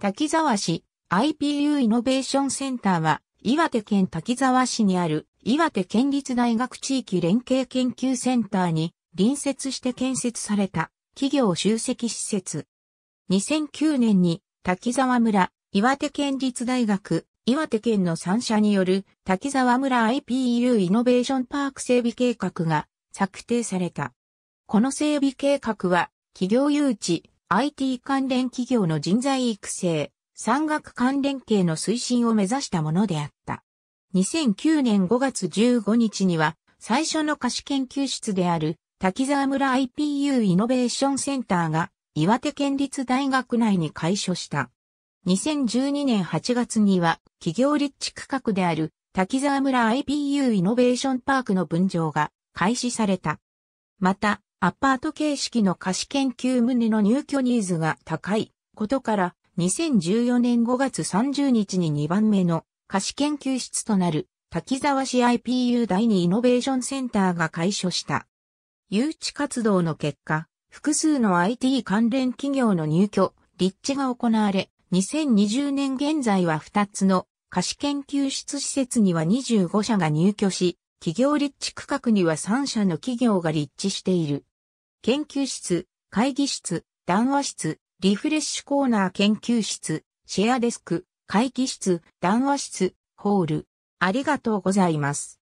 滝沢市 IPU イノベーションセンターは岩手県滝沢市にある岩手県立大学地域連携研究センターに隣接して建設された企業集積施設。2009年に滝沢村岩手県立大学岩手県の3社による滝沢村 IPU イノベーションパーク整備計画が策定された。この整備計画は企業誘致、IT 関連企業の人材育成、産学関連系の推進を目指したものであった。2009年5月15日には、最初の貸し研究室である滝沢村 IPU イノベーションセンターが岩手県立大学内に開所した。2012年8月には企業立地区画である滝沢村 IPU イノベーションパークの分譲が開始された。また、アパート形式の貸し研究棟の入居ニーズが高いことから、2014年5月30日に2番目の貸し研究室となる滝沢市 IPU 第2イノベーションセンターが開所した。誘致活動の結果、複数の IT 関連企業の入居、立地が行われ、2020年現在は2つの貸し研究室施設には25社が入居し、企業立地区画には3社の企業が立地している。研究室、会議室、談話室、リフレッシュコーナー研究室、シェアデスク、会議室、談話室、ホール。ありがとうございます。